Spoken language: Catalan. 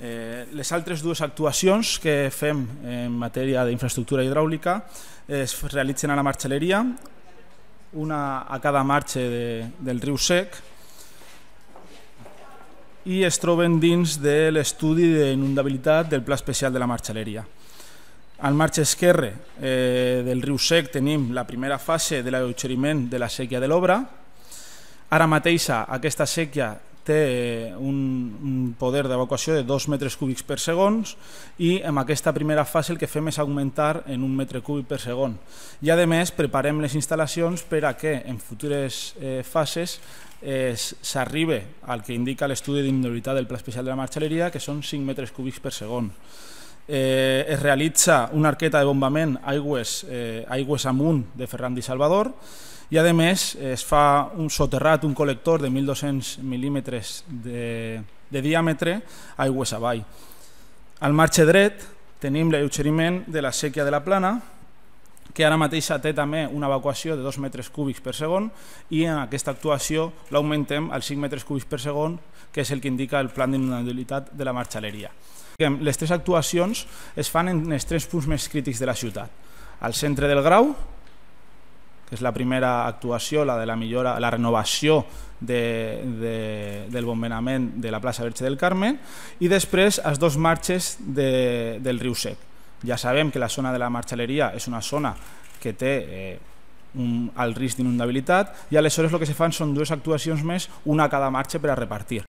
Eh, les altres dues actuacions que fem en matèria d'infraestructura hidràulica es realitzen a la marxaleria, una a cada marxa de, del riu sec i es troben dins de l'estudi d'inundabilitat del Pla Especial de la Marxaleria. Al marge esquerre eh, del riu sec tenim la primera fase de l'allotjoriment de la sèquia de l'obra. Ara mateixa aquesta sèquia té eh, un, poder d'evacuació de 2 metres cúbics per segon i en aquesta primera fase el que fem és augmentar en un metre cúbic per segon. I a més preparem les instal·lacions per a que en futures eh, fases eh, s'arribi al que indica l'estudi d'individualitat del Pla Especial de la Marxaleria, que són 5 metres cúbics per segon eh, es realitza una arqueta de bombament aigües, eh, aigües amunt de Ferran Di Salvador i a més es fa un soterrat, un col·lector de 1.200 mil·límetres de, de diàmetre aigües avall. Al marge dret tenim l'allotgeriment de la sèquia de la plana que ara mateix té també una evacuació de 2 metres cúbics per segon i en aquesta actuació l'augmentem als 5 metres cúbics per segon que és el que indica el plan d'inundabilitat de la marxaleria. Les tres actuacions es fan en els tres punts més crítics de la ciutat. Al centre del Grau, que és la primera actuació, la de la millora, la renovació de, de, del bombenament de la plaça Verge del Carmen, i després els dos marxes de, del riu sec. Ja sabem que la zona de la marxaleria és una zona que té eh, un, alt risc d'inundabilitat i aleshores el que se fan són dues actuacions més, una a cada marxa per a repartir.